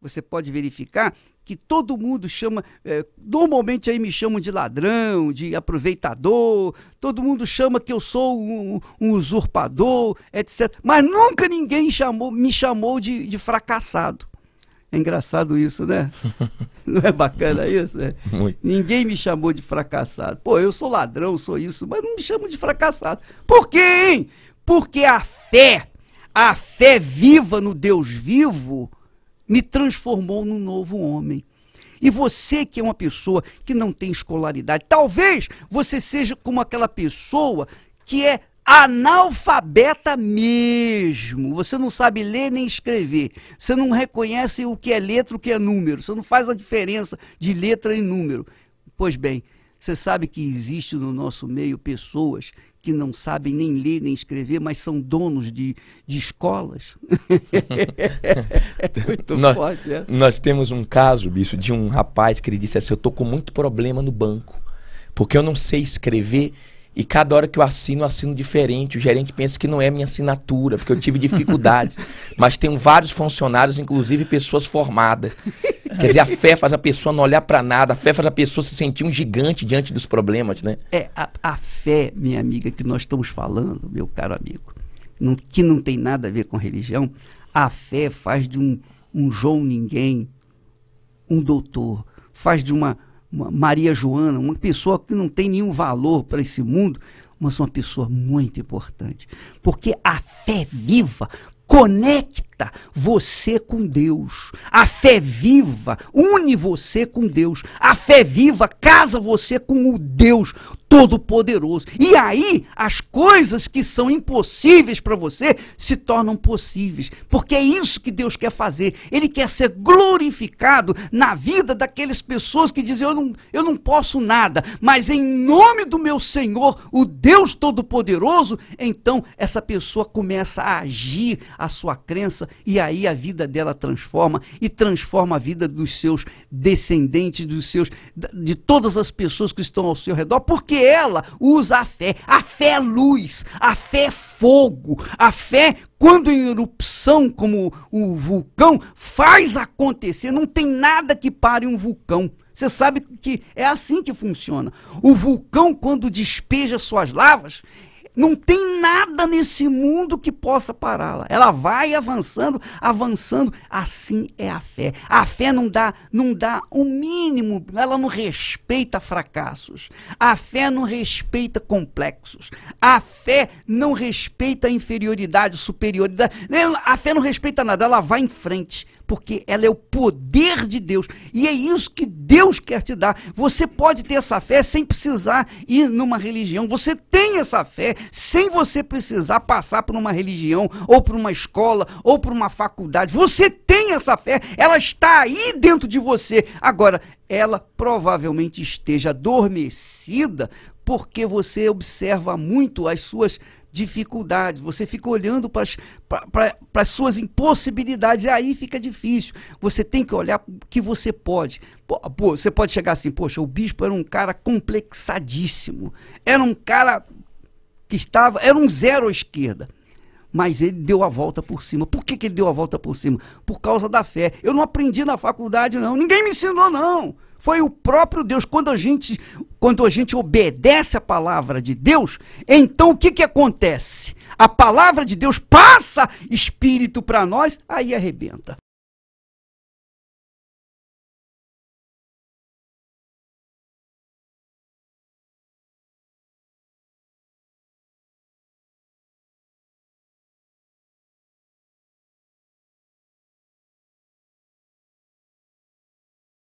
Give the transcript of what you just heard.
Você pode verificar que todo mundo chama. É, normalmente aí me chamam de ladrão, de aproveitador, todo mundo chama que eu sou um, um usurpador, etc. Mas nunca ninguém chamou, me chamou de, de fracassado. É engraçado isso, né? Não é bacana isso? É? Ninguém me chamou de fracassado. Pô, eu sou ladrão, sou isso, mas não me chamam de fracassado. Por quê, hein? Porque a fé, a fé viva no Deus vivo, me transformou num novo homem. E você que é uma pessoa que não tem escolaridade, talvez você seja como aquela pessoa que é analfabeta mesmo. Você não sabe ler nem escrever. Você não reconhece o que é letra, o que é número. Você não faz a diferença de letra e número. Pois bem, você sabe que existe no nosso meio pessoas que não sabem nem ler nem escrever, mas são donos de, de escolas. muito nós, forte, é? Nós temos um caso, bicho, de um rapaz que ele disse assim: Eu tô com muito problema no banco, porque eu não sei escrever. E cada hora que eu assino, eu assino diferente. O gerente pensa que não é minha assinatura, porque eu tive dificuldades. Mas tem vários funcionários, inclusive pessoas formadas. Quer dizer, a fé faz a pessoa não olhar para nada, a fé faz a pessoa se sentir um gigante diante dos problemas, né? É, a, a fé, minha amiga, que nós estamos falando, meu caro amigo, não, que não tem nada a ver com religião, a fé faz de um, um João ninguém um doutor, faz de uma, uma Maria Joana, uma pessoa que não tem nenhum valor para esse mundo, mas uma pessoa muito importante. Porque a fé viva conecta conecta você com Deus. A fé viva une você com Deus. A fé viva casa você com o Deus todo-poderoso. E aí, as coisas que são impossíveis para você se tornam possíveis, porque é isso que Deus quer fazer. Ele quer ser glorificado na vida daquelas pessoas que dizem: eu não, eu não posso nada, mas em nome do meu Senhor, o Deus Todo-Poderoso, então essa pessoa começa a agir a sua crença e aí a vida dela transforma e transforma a vida dos seus descendentes, dos seus de todas as pessoas que estão ao seu redor, porque ela usa a fé. A fé é luz, a fé é fogo, a fé, quando em erupção, como o vulcão, faz acontecer. Não tem nada que pare um vulcão. Você sabe que é assim que funciona. O vulcão, quando despeja suas lavas, não tem nada nesse mundo que possa pará-la. Ela vai avançando, avançando. Assim é a fé. A fé não dá, não dá o mínimo, ela não respeita fracassos. A fé não respeita complexos. A fé não respeita inferioridade, superioridade. A fé não respeita nada, ela vai em frente porque ela é o poder de Deus. E é isso que Deus quer te dar. Você pode ter essa fé sem precisar ir numa religião. Você tem essa fé sem você precisar passar por uma religião, ou por uma escola, ou por uma faculdade. Você tem essa fé, ela está aí dentro de você. Agora, ela provavelmente esteja adormecida porque você observa muito as suas dificuldades, você fica olhando para as suas impossibilidades, e aí fica difícil. Você tem que olhar o que você pode. pô, você pode chegar assim, poxa, o bispo era um cara complexadíssimo, era um cara que estava, era um zero à esquerda. Mas ele deu a volta por cima. Por que, que ele deu a volta por cima? Por causa da fé. Eu não aprendi na faculdade, não. Ninguém me ensinou, não. Foi o próprio Deus. Quando a gente, quando a gente obedece a palavra de Deus, então o que, que acontece? A palavra de Deus passa espírito para nós, aí arrebenta.